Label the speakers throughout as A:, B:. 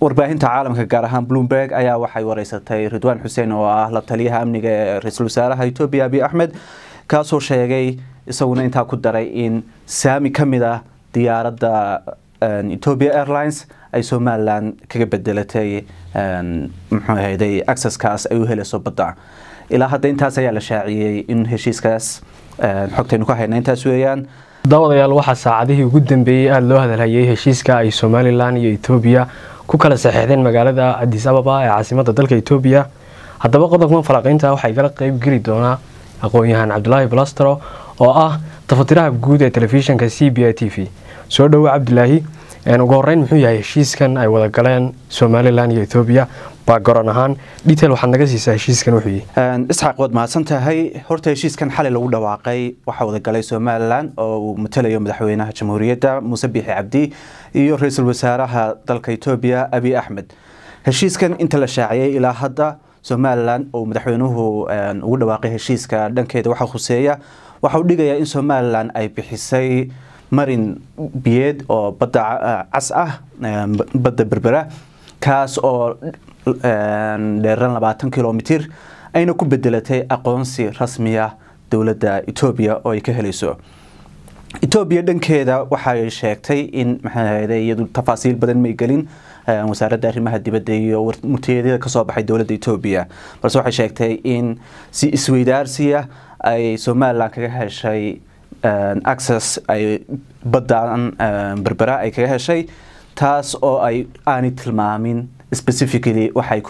A: warbaahinta caalamka gaar ahaan bloomberg ayaa waxay wareysatay ridwaan xuseen oo ah la taliyaha amniga ee ra-iisul wasaaraha etoobiya abiy axmed kaasoo sheegay isaguna intaa ku daray in saami ka mid ah diyaaradda etopia airlines ay somalilan kaga bedelatay muxuu ahayday acceskaas ay u helayso badda ilaa hadda intaas ayaa la shaaciyey in heshiiskaas xogtaynu ka hayna intaas weeyaan daawadayaal waxaa saacadihii ugu dambeeyey aada loo hadalhayay heshiiska ay somalilan iyo etoobiya
B: ku kala saxeexdeen magaalada adis ababa ee caasimada dalka etoobiya haddaba qodobkan faraqiinta waxaa igala qeyb geli doonaa aqoon-yahaan cabdulaahi balastro oo ah tafatiraha guud ee telefishinka c b i t v soo dhowo cabdilaahi ugu horeyn muxuu yahay heshiiskan ay wada
A: galeen somalilan iyo ethoobiya bagoran ahaan detail waxaad naga siisaa heshiiskan wuxuu yahay isxaaq waad mahadsan tahay horta heshiiskan xalay lagu dhawaaqay waxaa wadagalay somalilan oo uu matalayo madaxweynaha jamhuuriyadda muuse biixi cabdi iyo ra-iisul wasaaraha dalka etoobiya abi axmed heshiiskan inta la shaaciyay ilaa hadda somalilan uu madaxweynuhu ugu dhawaaqay heshiiska dhankeeda waxa khuseeya waxau uu dhigayaa in somalilan ay bixisay marin biyeed oo badda ah, cas ah badda berbera kaas oo dheeran labaatan kilomitir ayna ku bedelatay aqoonsi rasmiya dowladda etoobiya oo ay ka helayso etoobiya dhankeeda waxay sheegtay in maxaayadu tafaasiil badan may gelin eh, wasaaradda arrimaha dibadda iyo murtiyeedyada kasoo baxay dowladda etoobiya balse waxay sheegtay in si isweydaarsiya ay somaliland kaga heshay eh, access ay baddan eh, berbera ay kaga heshay taas oo ay aanay tilmaamin specifically waxay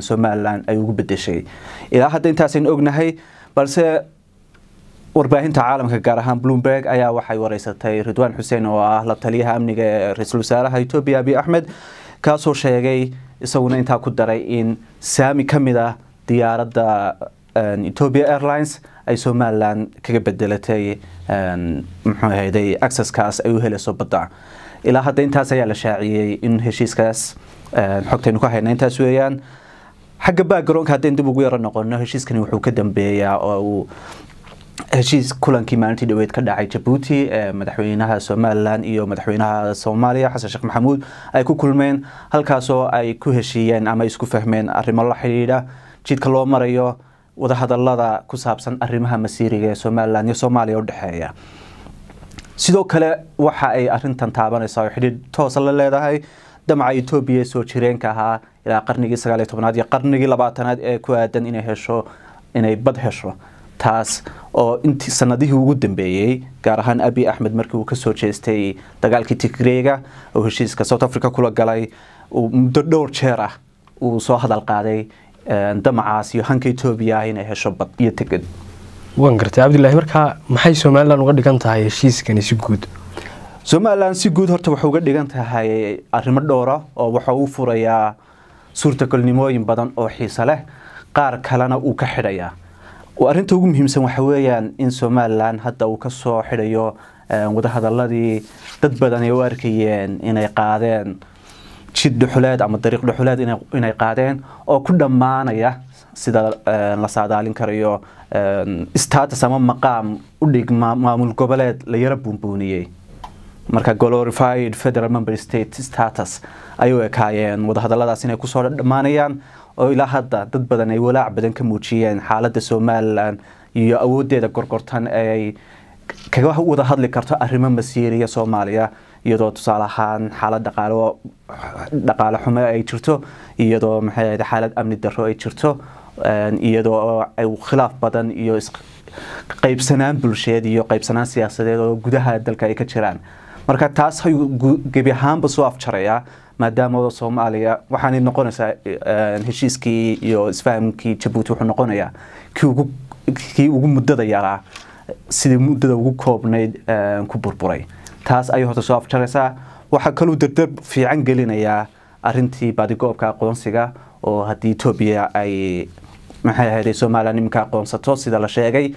A: somalilan ay ugu bedeshay ilaa hadda intaasaynu ognahay balse warbaahinta caalamka gaar ahaan bloomberg ayaa waxay wareysatay ridwaan xuseen oo ah la taliyaha amniga ee ra-iisul wasaaraha etoobiya abiy axmed kaasoo sheegay isaguna intaa ku daray in saami ka mid ah diyaaradda etopia airlines ay somalilan kaga bedelatay muxuu ahayday acceskaas ay u helayso badda ilaa hadda intaas ayaa la shaaciyey in heshiiskaas xogtaynu ka hayna intaas weeyaan xagga baagaroonka haddaynu dib ugu yaro noqono heshiiskani wuxuu ka dambeeyaa oo uu heshiis kulankii maalintii dhaweed ka dhacay jabuuti ee madaxweynaha somalilan iyo madaxweynaha soomaaliya xasan sheekh maxamuud ay ku kulmeen halkaasoo ay ku heshiiyeen ama isku fahmeen arrimo la xidhiidha jidka loo marayo wadahadalada ku saabsan arrimaha masiiriga ee somalilan iyo soomaaliya u dhexeeya sidoo kale waxa ay arintan taabanaysaa oo xidhiidh toosa la leedahay damaca etoobiya ee soo jireenka ahaa ilaa qarnigii sagaaliyo tobnaad iyo qarnigii labaatanaad ee ku aadan inay hesho inay bad hesho taas oo int sanadihii ugu dambeeyey gaar ahaan abi axmed markii uu kasoo jeestay dagaalkii tigreega oo heshiiska south africa kula galay muddo dhowr jeer ah uu soo hadal qaaday eh, damacaas iyo hanka etoobiya ah inay hesho bad iyo teged
B: waan gartay cabdilaahi markaa maxay somalilan uga dhigan tahay heshiiskani si guud
A: somalilan si guud horta waxay uga dhigan tahay arrimo dhowra ah oo waxa uu furayaa suurtagalnimooyin badan oo xiise leh qaar kalena uu ka xidhayaa arinta ugu muhiimsan waxa weeyaan in somalilan hadda uu kasoo xidhayo eh, wadahadaladii dad badan ay u arkayeen inay qaadeen jid dhuxuleed ama dariiq dhuxuleed inay qaadeen oo ku dhammaanaya sida eh, la saadaalin karayo eh, status ama maqaam u dhig maamul goboleed la yaro buunbuuniyey marka glorified federal member state status ayuu ekaayeen wadahadaladaas inay kusoo dhammaanayaan oo ilaa hadda dad badan ay walaac badan ka muujiyeen xaalada somalilan iyo awoodeeda gorgortan ay kaga wada hadli karto arrimo masiiriya soomaaliya iyadoo tusaale ahaan xaalad dhaqaalo dhaqaale xumo ay jirto iyadoo maxay ahayd xaalad amni darro ay jirto iyadoo khilaaf badan iyo qaybsanaan bulsheed iyo qaybsanaan siyaasadeed oo gudaha dalka ay ka jiraan marka taas ayuu gebi ahaanba soo afjarayaa maadaama soomaaliya waxaan noqonaysaa eh, heshiiskii iyo isfahamkii jabuuti wuxuu noqonayaa kii ugu muddada yaraa sidii muddada ugu koobnayd eh, ku burburay taas ayay horta soo afjaraysaa waxaa kaluu dardar fiican gelinayaa arintii baadigoobka aqoonsiga oo haddii etoobiya ay maxay ahayday soomaaliya niminka aqoonsato sida la sheegay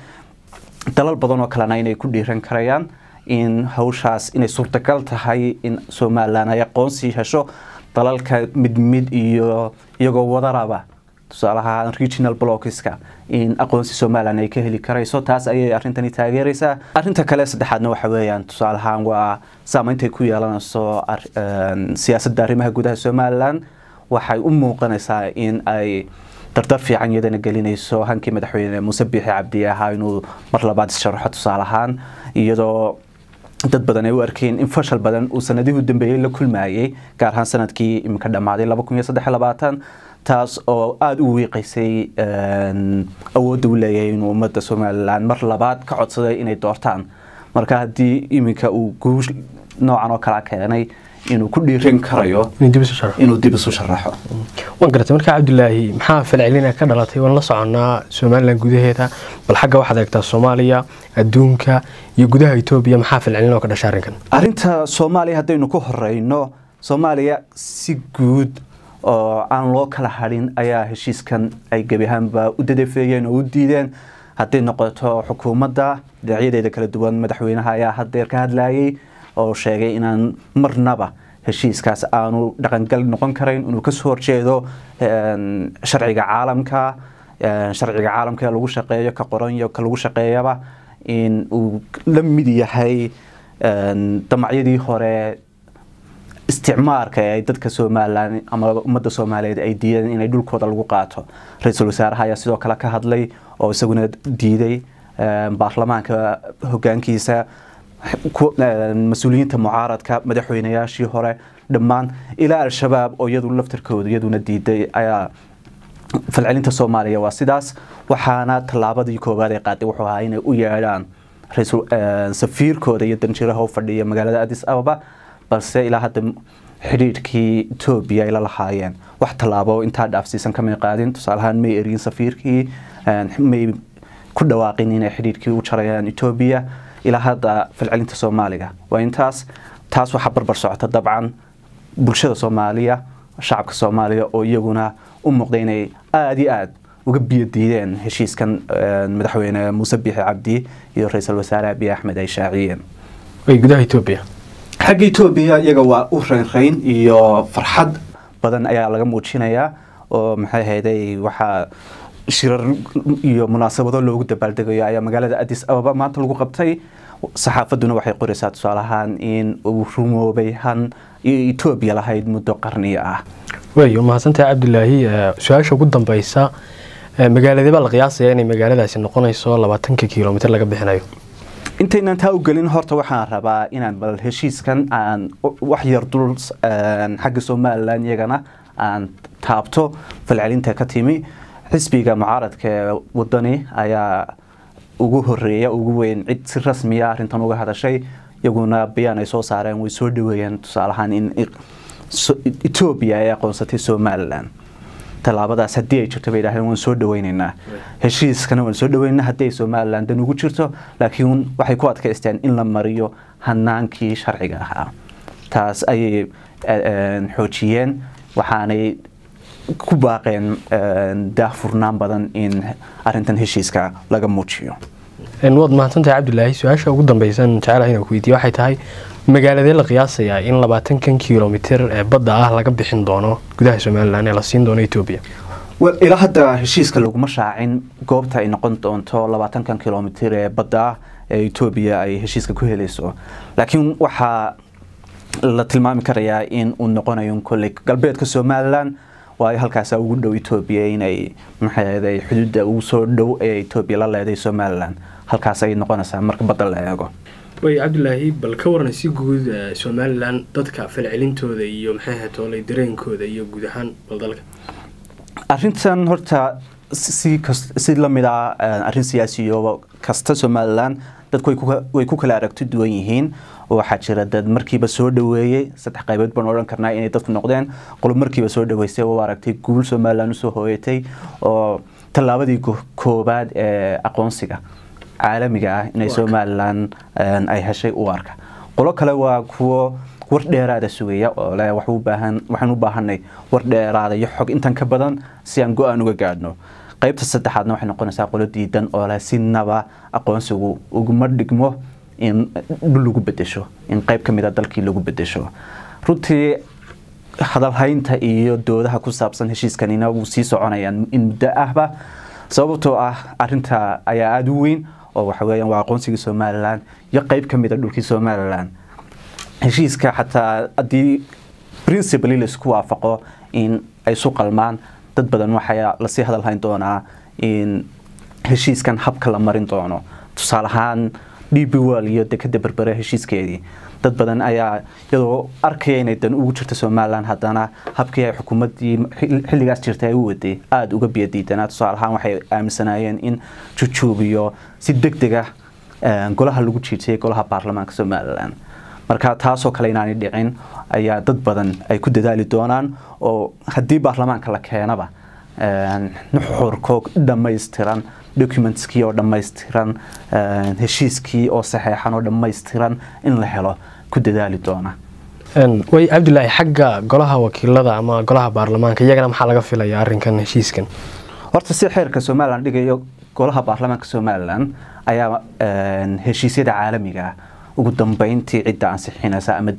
A: dalal badan oo kalena inay ku dhiiran karayaan in hawshaas inay suurtagal tahay in somalilan ay aqoonsii hesho dalalka midmid iyo iyagoo wadaraba tusaalaha regional blocska in aqoonsi somalilan ay ka heli karayso taas ayay arrintani taageeraysaa arinta kale saddexaadna waxa weeyaan tusaalahaan waa saameyntaay ku yeelanayso siyaasadda arrimaha gudaha somalilan waxay u muuqanaysaa in ay dardar fiican iyadana gelinayso hankii madaxweyne muuse biixi cabdi ahaa inuu mar labaad isharxo tusaalahaan iyadoo dad badan ay u arkeen in fashal badan uu sanadihii u dambeeyey la kulmayay gaar ahaan sanadkii imika dhammaaday taas oo aada u wiiqaysay ehm, awoodda u leeyahay inuu ummadda somalilan mar labaad ka codsaday inay doortaan marka haddii iminka uu guush noocan oo kala keenay inuu ku dhiirin karayo
B: inuu dib isu
A: sharaxo waan garatay markaa cabdulaahi maxaa falcelina ka dhalatay waan la soconaa
B: somalilan gudaheeda bal xagga waxaad eegtaa soomaaliya adduunka iyo gudaha etoobiya maxaa falcelina oo ka dhasha arrinkan
A: arrinta soomaaliya haddaynu ku horeyno soomaaliya si guud oo aan loo kala hadhin ayaa heshiiskan ay gebi ahaanba u dadafeeyeen oo u diideen hadday noqoto xukuumadda dhinacyadeeda kala duwan madaxweynaha ayaa haddeer ka hadlayay oo sheegay inaan marnaba heshiiskaas aanu dhaqangal noqon karayn inuu kasoo horjeedo sharciga caalamka sharciga caalamka lagu shaqeeyo ka qorany ka lagu shaqeeyaba in uu la mid yahay damacyadii hore isticmaarka ay dadka somalilan ama ummadda soomaaliyeed ay diideen inay dhulkooda lagu qaato ra-iisul wasaaraha ayaa sidoo kale ka hadlay oo isaguna diiday baarlamaanka hogaankiisa Eh, mas-uuliyiinta mucaaradka madaxweynayaashii hore dhammaan ilaa al-shabaab oo iyadu laftarkooda iyaduna diiday ayaa falcelinta soomaaliya waa sidaas waxaana tallaabadii koowaad ee qaaday wuxuu ahaa inay u yeedhaan eh, safiirkooda iyo danjiraha u fadhiya magaalada adis ababa balse ilaa hadda xidhiidhkii etoobiya ay lahaayeen wax tallaabo intaa dhaafsiisan kamay qaadin tusaale ahaan may ergin safiirkii eh, may ku dhawaaqin inay xidhiidhkii u jarayaan etoobiya ilaa hadda falcelinta soomaaliga waa intaas taas waxaa barbar socota dabcan bulshada soomaaliya shacabka soomaaliya oo iyaguna u muuqda inay aada iyo aad uga biyodiideen heshiiskan madaxweyne muuse biixi cabdi iyo ra-iisul wasaare abiy axmed ay shaaciyeen gudaha etoobiya xagga etoobiya iyaga waa u raynrayn iyo farxad badan ayaa laga muujinayaa oo maxay hayday waxaa shirar iyo munaasabado loogu dabaaldegayo ayaa magaalada adis ababa maanta lagu qabtay saxaafaduna waxay qoraysaa tusaale ahaan in uu rumoobay han etoobiya lahayd muddo qarniyo ah
B: wayo mahadsantaha cabdilaahi su-aasha ugu dambeysa magaaladee baa la qiyaasaya inay magaaladaasi noqonayso labaatanka kilomitr laga bixinayo
A: intaynaan taa u gelin horta waxaan rabaa inaan bal heshiiskan aan wax yar dul xagga somalilan iyagana aan taabto falcelinta ka timi xisbiga mucaaradka ee wadani ayaa ugu horeeya ugu weyn cid si rasmiya arintan ah uga hadashay iyaguna bayaan ay soo saareen way soo dhaweeyeen tusaalahaan in etoobiya ay aqoonsatay somalilan tallaabadaas haddii ay jirto bay idhahdeen waan soo dhaweyneynaa heshiiskana waan soo dhaweynaa haddii ay somalilan dan ugu jirto laakiin waxay ku adkaysteen in la mariyo hanaankii sharciga ahaa taas ayay eh, eh, xoojiyeen waxaanay ku baaqeen eh, daahfurnaan badan in arintan heshiiska laga muujiyo
B: waad mahadsantahay cabdilaahi su-aasha ugu dambeysan jecelaha inaan kuweydiiye waxay tahay magaaladee la qiyaasayaa in labaatankan kilomitr ee eh, badda ah laga bixin doono
A: gudaha somalilan ee la siin doono etoobiya ilaa hadda heshiiska laguma shaacin goobta ay noqon doonto labaatankan kilomitr ee eh, badda ah ee etoobiya ay heshiiska ku helayso laakiin waxaa la tilmaami karayaa in uu noqonayo kolley galbeedka somalilan waayo halkaasa ugu dhow etoobiya inay maxaahday xuduudda ugu soo dhow ee etoobiya la leeday somalilan halkaas ay noqonaysaa marka badda la eego
B: waay cabdilaahi bal ka waran si guud eh, somalilan dadka falcelintooda iyo maxay toolay dareenkooda iyo guud ahaan baldalka
A: arintan horta si lamid eh, a arin siyaasiyo kasta somalilan dadku way ku kala aragti duwan yihiin waxaa jira dad markiiba soo dhoweeyey saddex qaybood baan odhan karnaa inay dadku noqdeen qolob markiiba soo dhoweysay oo aragtay guul somalilan usoo hooyatay oo tallaabadii koobaad ee aqoonsiga caalamiga ah inay somalilan ay heshay u arka qolo kale waa kuwo war dheeraada sugaya oo leh waxaan u baahanay war dheeraada iyo xog intan ka badan si aan go-aan uga gaadhno qaybta saddexaadna waxay noqonaysaa qolo diidan oo leh si naba aqoonsigu uguma dhigmo in lagu bedesho in qeyb ka ah dalkii lagu bedesho runtii hadalhaynta iyo doodaha ku saabsan heshiiskanina wuu sii soconayaan in muddo ahba sababtoo ah arinta ayaa aada u weyn oo waxa waa aqoonsigii somalilan iyo qeyb ka mid a ah dhulkii somalilan heshiiska xataa haddii principally laisku waafaqo in ay isu qalmaan dad badan waxaa lasii hadalhayn doonaa in heshiiskan habka la marin doono tusaaleahaan d b iyo dekada berbere heshiiskeedii dad badan ayaa iyadoo arkaya inay dan ugu jirta somalilan haddana habkii ay xukuumaddii xilligaas jirtay ay u waday aada uga biyadiidanaa tusaale ahaan waxay aaminsanaayeen in jujuub si deg deg ah eh, golaha lagu jiijiyay golaha baarlamaanka somalilan marka taasoo kale inaanay dhicin ayaa dad badan ay ku dadaali doonaan oo haddii baarlamaanka la keenaba nuxurkoog dhammaystiran documentskii oo dhammaystiran heshiiskii oo saxeexan oo dhammaystiran in la helo ku dadaali doona way cabdilaahi xagga golaha wakiilada ama golaha baarlamaanka iyagana maxaa laga filaya arinkan heshiiskan horta si xeerka somaliland dhigayo golaha baarlamaanka somalilan ayaa heshiisyada caalamiga ah. ugu dambeyntii cidda ansixinaysa ama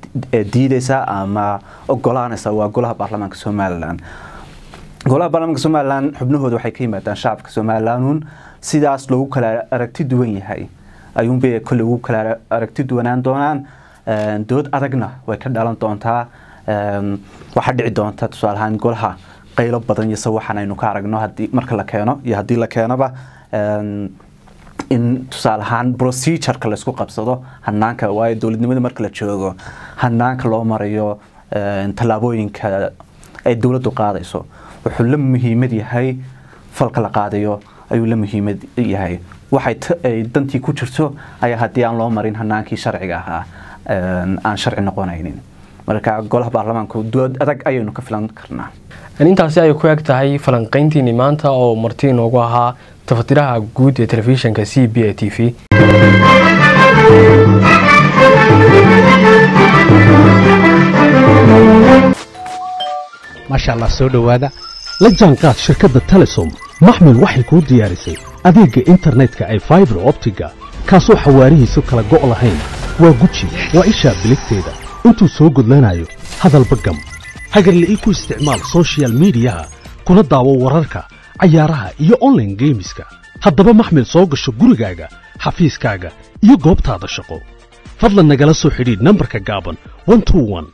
A: diidaysa ama ogolaanaysa waa golaha baarlamaanka somalilan golaha baarlamaanka somalilan xubnahooda waxay ka yimaadaan shacabka somalilanuun sidaas loogu kala aragti duwan yahay ayuunbay kolle ugu kala aragti duwanaan doonaan ehm, dood adagna way ka dhalan doontaa ehm, waxaa dhici doonta tusaalahaan golaha qaylo badan iyo sawaxan aynu ka aragno hadii marka la keeno iyo haddii la keenaba ehm, in tusaale ahaan procedureka laysku qabsado hanaanka waayo dowladnimada marka la joogo hanaanka loo marayo tallaabooyinka ay dowladdu qaadayso wuxuu la muhiimad yahay falka la qaadayo ayuu la muhiimad yahay waxay dantii ku jirto ayaa haddii aan loo marin hanaankii sharciga ahaa ehm, aan sharci noqonaynin marka golaha baarlamaanku dood adag ayaynu ka filan
B: karnaa intaasi ay ku eg tahay falanqayntiinii maanta oo marti inoogu ahaa tafatiraha guud ee telefishinka c b a t v masha allah soo dhawaada la jaanqaad shirkadda telesom maxmil waxay kuu diyaarisay adeegga internetka ee faibar optiga kaasoo xawaarihiisu kala go' lahayn waa guji waa ishaa biligteeda intuu soo gudlanayo hadalba gam hagarle ii ku isticmaal sochial miidiyaha kuna daawo wararka cayaaraha iyo onlaine geemiska haddaba maxmil soo gasho gurigaaga xafiiskaaga iyo goobtaada shaqo fadlan nagala soo xidhiidh nambarka gaaban